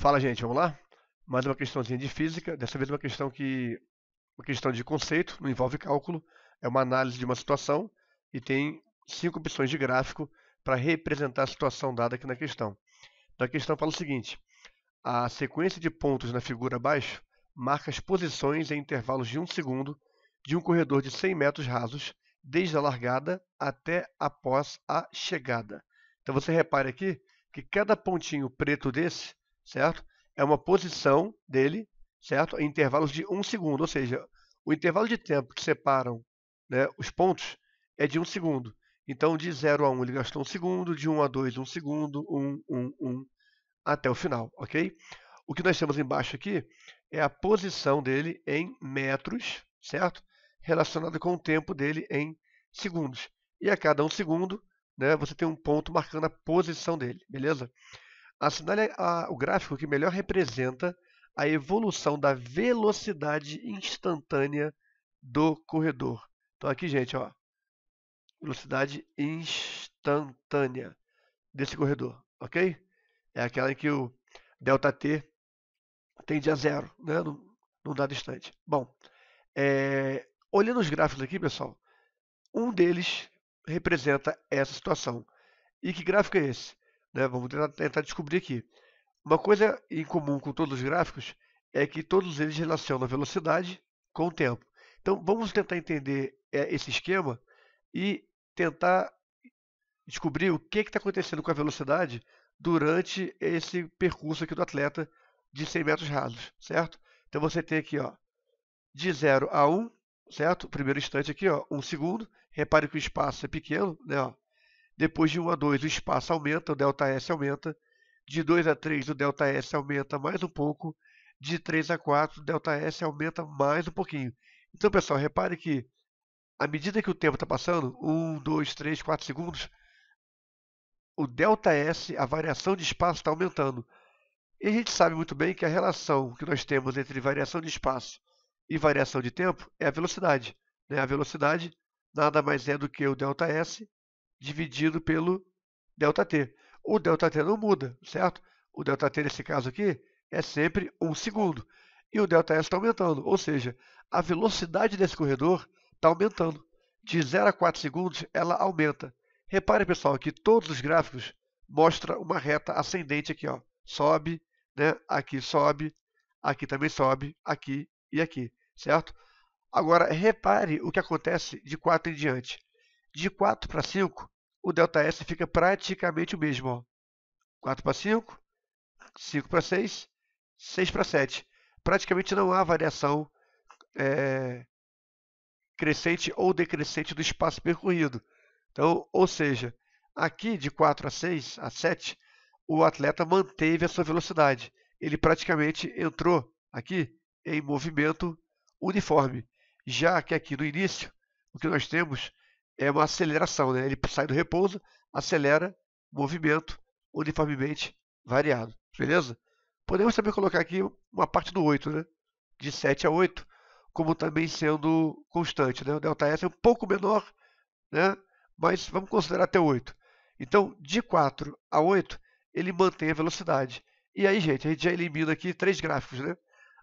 Fala, gente, vamos lá? Mais uma questãozinha de física, dessa vez uma questão que uma questão de conceito, não envolve cálculo, é uma análise de uma situação e tem cinco opções de gráfico para representar a situação dada aqui na questão. Então a questão fala o seguinte: a sequência de pontos na figura abaixo marca as posições em intervalos de um segundo de um corredor de 100 metros rasos desde a largada até após a chegada. Então você repare aqui que cada pontinho preto desse certo? É uma posição dele, certo? Em intervalos de um segundo, ou seja, o intervalo de tempo que separam né, os pontos é de um segundo. Então, de 0 a 1 um, ele gastou um segundo, de 1 um a 2, um segundo, 1, 1, 1, até o final, ok? O que nós temos embaixo aqui é a posição dele em metros, certo? Relacionada com o tempo dele em segundos. E a cada um segundo, né, você tem um ponto marcando a posição dele, beleza? Assinale a, o gráfico que melhor representa a evolução da velocidade instantânea do corredor. Então aqui, gente, ó, velocidade instantânea desse corredor, ok? É aquela em que o delta t tende a zero, né, num, num dado instante. Bom, é, olhando os gráficos aqui, pessoal, um deles representa essa situação. E que gráfico é esse? Né? Vamos tentar, tentar descobrir aqui. Uma coisa em comum com todos os gráficos é que todos eles relacionam a velocidade com o tempo. Então vamos tentar entender é, esse esquema e tentar descobrir o que está acontecendo com a velocidade durante esse percurso aqui do atleta de 100 metros rasos, certo? Então você tem aqui, ó, de 0 a 1, um, certo? O primeiro instante aqui, ó, 1 um segundo. Repare que o espaço é pequeno, né, ó, depois de 1 a 2, o espaço aumenta, o ΔS aumenta. De 2 a 3, o ΔS aumenta mais um pouco. De 3 a 4, o ΔS aumenta mais um pouquinho. Então, pessoal, repare que à medida que o tempo está passando, 1, 2, 3, 4 segundos, o ΔS, a variação de espaço, está aumentando. E a gente sabe muito bem que a relação que nós temos entre variação de espaço e variação de tempo é a velocidade. Né? A velocidade nada mais é do que o ΔS dividido pelo ΔT. O ΔT não muda, certo? O ΔT nesse caso aqui é sempre 1 um segundo. E o ΔS está aumentando, ou seja, a velocidade desse corredor está aumentando. De 0 a 4 segundos, ela aumenta. Repare, pessoal, que todos os gráficos mostram uma reta ascendente aqui. Ó. Sobe, né? aqui sobe, aqui também sobe, aqui e aqui, certo? Agora, repare o que acontece de 4 em diante. De 4 para 5, o ΔS fica praticamente o mesmo. 4 para 5, 5 para 6, 6 para 7. Praticamente não há variação é, crescente ou decrescente do espaço percorrido. Então, ou seja, aqui de 4 a 6, a 7, o atleta manteve a sua velocidade. Ele praticamente entrou aqui em movimento uniforme, já que aqui no início o que nós temos é uma aceleração, né? Ele sai do repouso, acelera, movimento uniformemente variado, beleza? Podemos também colocar aqui uma parte do 8, né? De 7 a 8, como também sendo constante, né? O delta S é um pouco menor, né? Mas vamos considerar até 8. Então, de 4 a 8, ele mantém a velocidade. E aí, gente, a gente já elimina aqui três gráficos, né?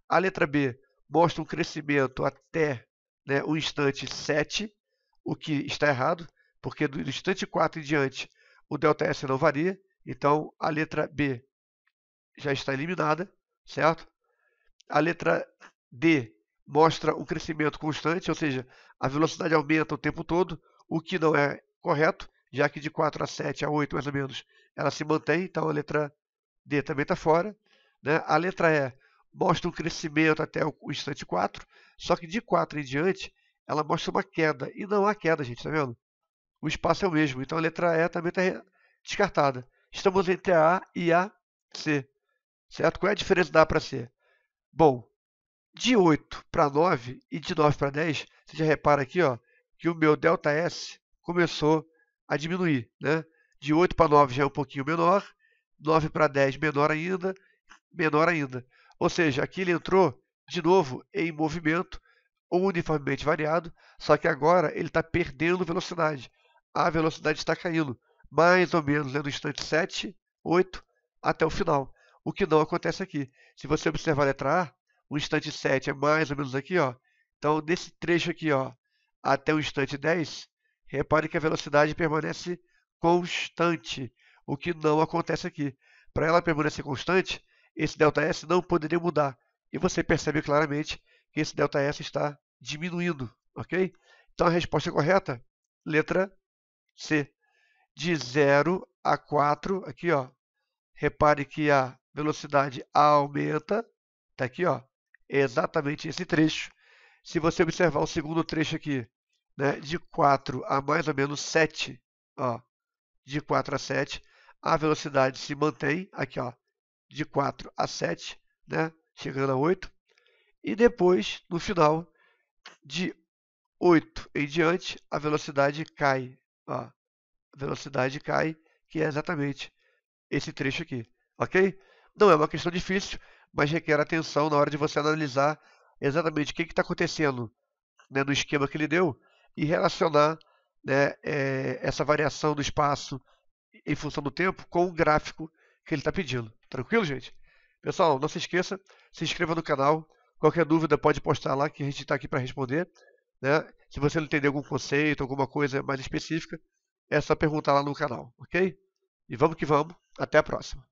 A letra B mostra um crescimento até né, o instante 7, o que está errado, porque do instante 4 em diante o delta S não varia, então a letra B já está eliminada, certo? A letra D mostra um crescimento constante, ou seja, a velocidade aumenta o tempo todo, o que não é correto, já que de 4 a 7 a 8, mais ou menos, ela se mantém, então a letra D também está fora. Né? A letra E mostra um crescimento até o instante 4, só que de 4 em diante ela mostra uma queda. E não há queda, gente, tá vendo? O espaço é o mesmo, então a letra E também está descartada. Estamos entre a e a C, certo? Qual é a diferença da A para C? Bom, de 8 para 9 e de 9 para 10, você já repara aqui ó, que o meu delta S começou a diminuir. Né? De 8 para 9 já é um pouquinho menor, 9 para 10 menor ainda, menor ainda. Ou seja, aqui ele entrou de novo em movimento ou uniformemente variado, só que agora ele está perdendo velocidade. A velocidade está caindo, mais ou menos no né, instante 7, 8, até o final. O que não acontece aqui. Se você observar a letra A, o instante 7 é mais ou menos aqui, ó. Então, nesse trecho aqui, ó, até o instante 10, repare que a velocidade permanece constante, o que não acontece aqui. Para ela permanecer constante, esse ΔS não poderia mudar. E você percebe claramente que esse ΔS está diminuindo, ok? Então a resposta correta, letra C. De 0 a 4, aqui ó, repare que a velocidade aumenta, está aqui ó, é exatamente esse trecho. Se você observar o segundo trecho aqui, né, de 4 a mais ou menos 7, ó, de 4 a 7, a velocidade se mantém, aqui ó, de 4 a 7, né, chegando a 8, e depois, no final, de 8 em diante, a velocidade cai. Ó, a velocidade cai, que é exatamente esse trecho aqui. Ok? Não é uma questão difícil, mas requer atenção na hora de você analisar exatamente o que está acontecendo né, no esquema que ele deu e relacionar né, é, essa variação do espaço em função do tempo com o gráfico que ele está pedindo. Tranquilo, gente? Pessoal, não se esqueça, se inscreva no canal, Qualquer dúvida pode postar lá que a gente está aqui para responder. Né? Se você não entender algum conceito, alguma coisa mais específica, é só perguntar lá no canal, ok? E vamos que vamos. Até a próxima.